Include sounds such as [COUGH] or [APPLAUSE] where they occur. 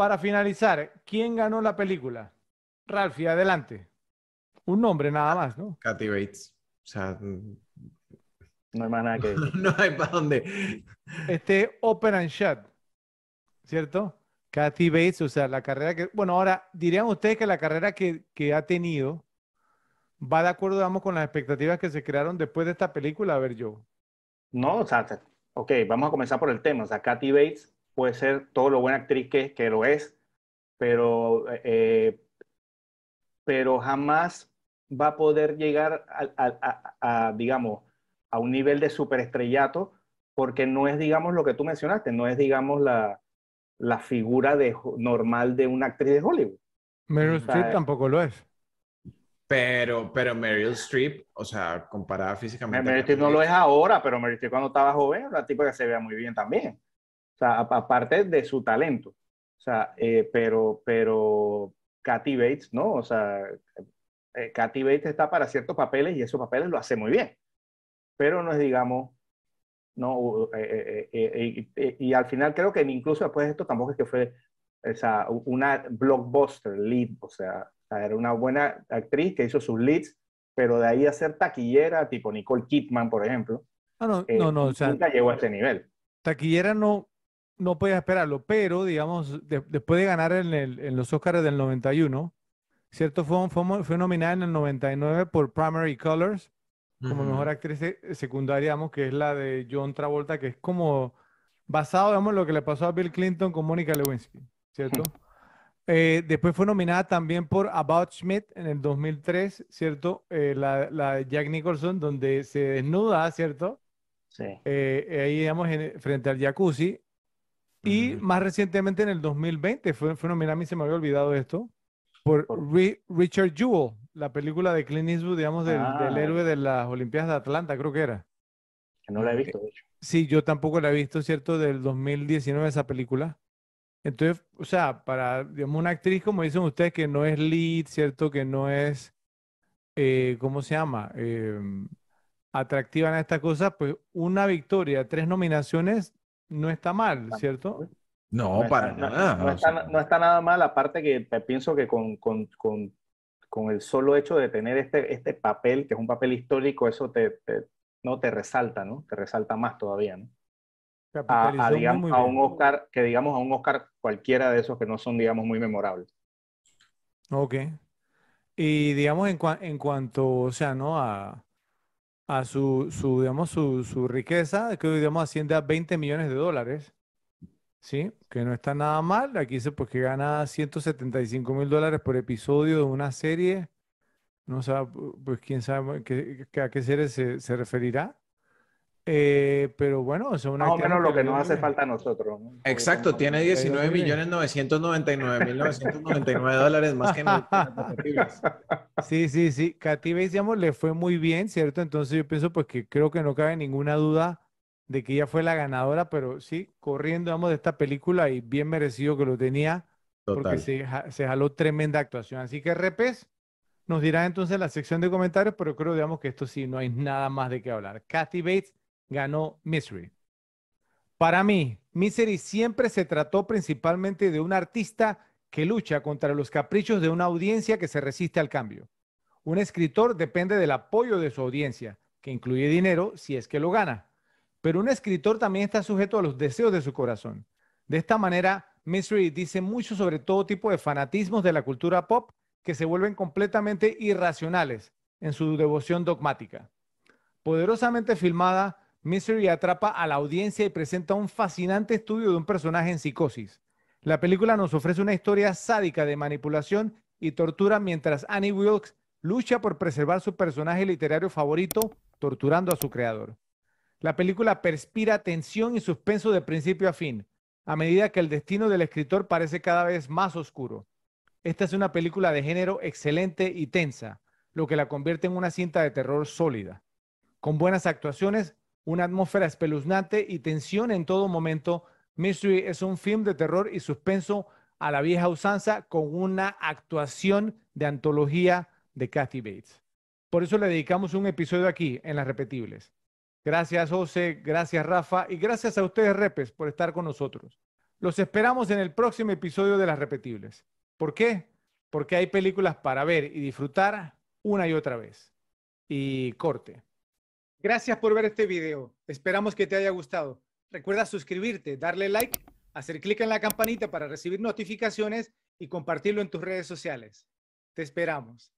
Para finalizar, ¿quién ganó la película? Ralphie, adelante. Un nombre nada más, ¿no? Kathy Bates. O sea, mm, no hay más nada que decir. [LAUGHS] no hay para dónde. Este Open and Shut, ¿cierto? Katy Bates, o sea, la carrera que. Bueno, ahora dirían ustedes que la carrera que, ha tenido va de acuerdo, vamos con las expectativas que se crearon después de esta película. A ver, yo. No, o sea, ok, vamos a comenzar por el tema. O sea, Katy Bates puede ser todo lo buena actriz que, que lo es, pero, eh, pero jamás va a poder llegar a, digamos, a un nivel de superestrellato, porque no es, digamos, lo que tú mencionaste, no es, digamos, la, figura de, normal de una actriz de Hollywood. Meryl Streep tampoco lo es. Pero, pero Meryl Streep, o sea, comparada físicamente. Meryl Streep no lo es ahora, pero Meryl Streep cuando estaba joven era una tipa que se veía muy bien también sea, aparte de su talento. O sea, eh, pero, pero Katy Bates, ¿no? O sea, eh, Katy Bates está para ciertos papeles y esos papeles lo hace muy bien. Pero no es, digamos, no, eh, y al final creo que incluso después de esto tampoco es que fue o sea, una blockbuster lead, o sea, era una buena actriz que hizo sus leads, pero de ahí a ser taquillera, tipo Nicole Kidman, por ejemplo, ah, no, no, nunca llegó a ese nivel. Taquillera no, no podía esperarlo, pero digamos, después de ganar en, los Oscars del 91, ¿cierto? Fue, fue, nominada en el 99 por Primary Colors como mejor actriz eh, secundaria, digamos, que es la de John Travolta, que es como basado, digamos, en lo que le pasó a Bill Clinton con Monica Lewinsky, ¿cierto? Eh, después fue nominada también por About Schmidt en el 2003, ¿cierto? Eh, la, de Jack Nicholson, donde se desnuda, ¿cierto? Sí. ahí, digamos, frente al jacuzzi. Y más recientemente en el 2020 fue, fue nominada, a mí se me había olvidado esto, por Richard Jewell, la película de Clint Eastwood, digamos, ah. del, héroe de las Olimpiadas de Atlanta, creo que era. no la he eh, visto, de hecho. Sí, yo tampoco la he visto, ¿cierto? Del 2019 esa película. Entonces, o sea, para, digamos, una actriz, como dicen ustedes, que no es lead, ¿cierto? Que no es, eh, ¿cómo se llama? Em, atractiva en esta cosa, pues una victoria, tres nominaciones, no está mal, ¿cierto? No, para nada. No, está, nada mal, aparte que pienso que con, el solo hecho de tener este, este papel, que es un papel histórico, eso te, no te resalta, ¿no? Te resalta más todavía, ¿no? A, un Oscar, que digamos a un Oscar cualquiera de esos que no son, digamos, muy memorables. Ok. Y digamos, en, en cuanto, o sea, ¿no? A, a su, su digamos, su, su, riqueza, que hoy, digamos, asciende a 20 millones de dólares, ¿sí? Que no está nada mal. Aquí dice pues que gana 175 mil dólares por episodio de una serie. No sé, pues quién sabe a qué serie se, se referirá. Eh, pero bueno, es Más o menos lo que nos hace falta a nosotros. Exacto, tiene 19.999.999 millones dólares más que nada. [LAUGHS] Sí, sí, sí. Katy Bates, digamos, le fue muy bien, ¿cierto? Entonces yo pienso pues que creo que no cabe ninguna duda de que ella fue la ganadora, pero sí, corriendo, vamos, de esta película y bien merecido que lo tenía, porque se, se jaló tremenda actuación. Así que, repes, nos dirá entonces la sección de comentarios, pero creo, digamos, que esto sí, no hay nada más de qué hablar. Katy Bates ganó Misery. Para mí, Misery siempre se trató principalmente de un artista que lucha contra los caprichos de una audiencia que se resiste al cambio. Un escritor depende del apoyo de su audiencia, que incluye dinero si es que lo gana. Pero un escritor también está sujeto a los deseos de su corazón. De esta manera, Misery dice mucho sobre todo tipo de fanatismos de la cultura pop que se vuelven completamente irracionales en su devoción dogmática. Poderosamente filmada, Misery atrapa a la audiencia y presenta un fascinante estudio de un personaje en psicosis. La película nos ofrece una historia sádica de manipulación y tortura mientras Annie Wilkes lucha por preservar su personaje literario favorito, torturando a su creador. La película perspira tensión y suspenso de principio a fin, a medida que el destino del escritor parece cada vez más oscuro. Esta es una película de género excelente y tensa, lo que la convierte en una cinta de terror sólida. Con buenas actuaciones, una atmósfera espeluznante y tensión en todo momento. Mystery es un film de terror y suspenso a la vieja usanza con una actuación de antología de Kathy Bates. Por eso le dedicamos un episodio aquí en Las Repetibles. Gracias, José, gracias, Rafa, y gracias a ustedes, Repes, por estar con nosotros. Los esperamos en el próximo episodio de Las Repetibles. ¿Por qué? Porque hay películas para ver y disfrutar una y otra vez. Y corte. Gracias por ver este video. Esperamos que te haya gustado. Recuerda suscribirte, darle like, hacer clic en la campanita para recibir notificaciones y compartirlo en tus redes sociales. Te esperamos.